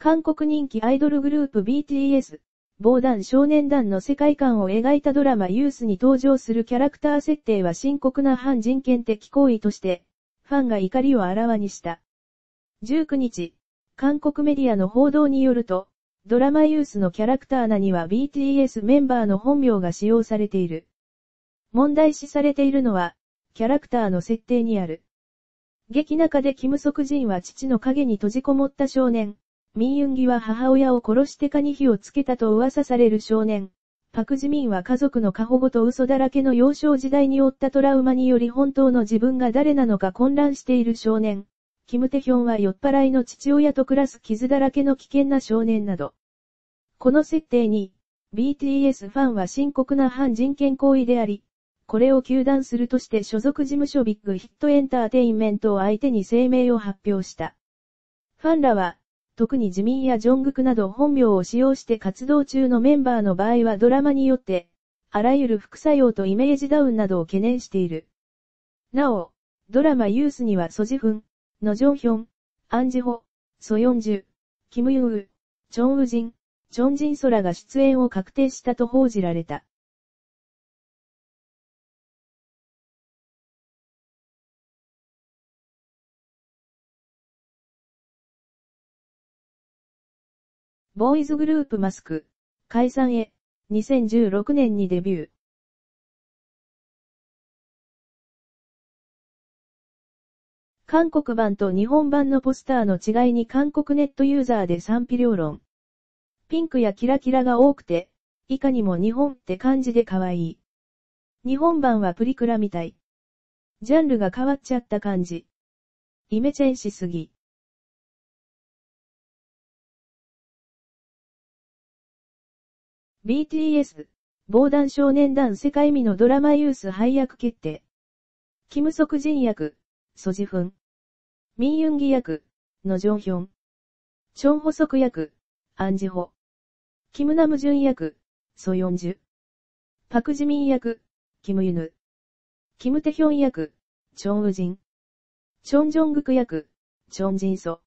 韓国人気アイドルグループ BTS、防弾少年団の世界観を描いたドラマユースに登場するキャラクター設定は深刻な反人権的行為として、ファンが怒りをあらわにした。19日、韓国メディアの報道によると、ドラマユースのキャラクター名には BTS メンバーの本名が使用されている。問題視されているのは、キャラクターの設定にある。劇中でキム・ソクジンは父の影に閉じこもった少年、ミンユンギは母親を殺して蚊に火をつけたと噂される少年。パクジミンは家族の過保護と嘘だらけの幼少時代に負ったトラウマにより本当の自分が誰なのか混乱している少年。キムテヒョンは酔っ払いの父親と暮らす傷だらけの危険な少年など。この設定に、BTS ファンは深刻な反人権行為であり、これを求断するとして所属事務所ビッグヒットエンターテインメントを相手に声明を発表した。ファンらは、特に自民やジョングクなど本名を使用して活動中のメンバーの場合はドラマによって、あらゆる副作用とイメージダウンなどを懸念している。なお、ドラマユースにはソジフン、ノジョンヒョン、アンジホ、ソヨンジュ、キムユウ、チョンウジン、チョンジンソラが出演を確定したと報じられた。ボーイズグループマスク、解散へ、2016年にデビュー。韓国版と日本版のポスターの違いに韓国ネットユーザーで賛否両論。ピンクやキラキラが多くて、いかにも日本って感じで可愛い。日本版はプリクラみたい。ジャンルが変わっちゃった感じ。イメチェンしすぎ。BTS、防弾少年団世界見のドラマユース配役決定。キムソクジン役、ソジフン。ミンユンギ役、ノジョンヒョン。チョンホソク役、アンジホ。キムナムジュン役、ソヨンジュ。パクジミン役、キムユヌ。キムテヒョン役、チョンウジン。チョンジョングク役、チョンジンソ。